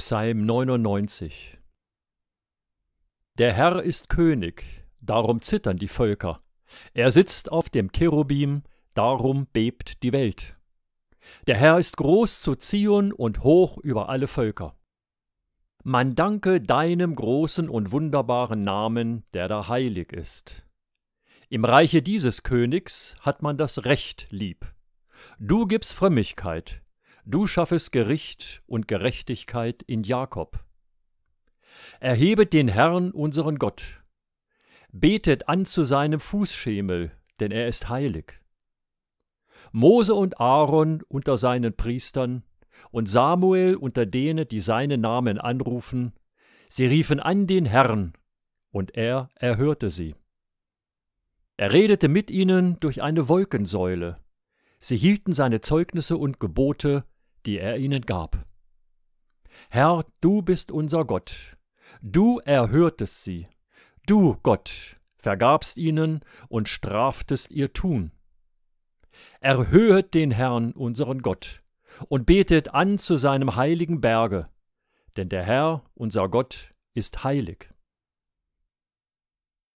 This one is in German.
Psalm 99 Der Herr ist König, darum zittern die Völker. Er sitzt auf dem Cherubim, darum bebt die Welt. Der Herr ist groß zu Zion und hoch über alle Völker. Man danke deinem großen und wunderbaren Namen, der da heilig ist. Im Reiche dieses Königs hat man das Recht lieb. Du gibst Frömmigkeit, Du schaffest Gericht und Gerechtigkeit in Jakob. Erhebet den Herrn, unseren Gott. Betet an zu seinem Fußschemel, denn er ist heilig. Mose und Aaron unter seinen Priestern und Samuel unter denen, die seinen Namen anrufen, sie riefen an den Herrn, und er erhörte sie. Er redete mit ihnen durch eine Wolkensäule. Sie hielten seine Zeugnisse und Gebote die er ihnen gab. Herr, du bist unser Gott. Du erhörtest sie. Du, Gott, vergabst ihnen und straftest ihr Tun. Erhöhet den Herrn, unseren Gott, und betet an zu seinem heiligen Berge, denn der Herr, unser Gott, ist heilig.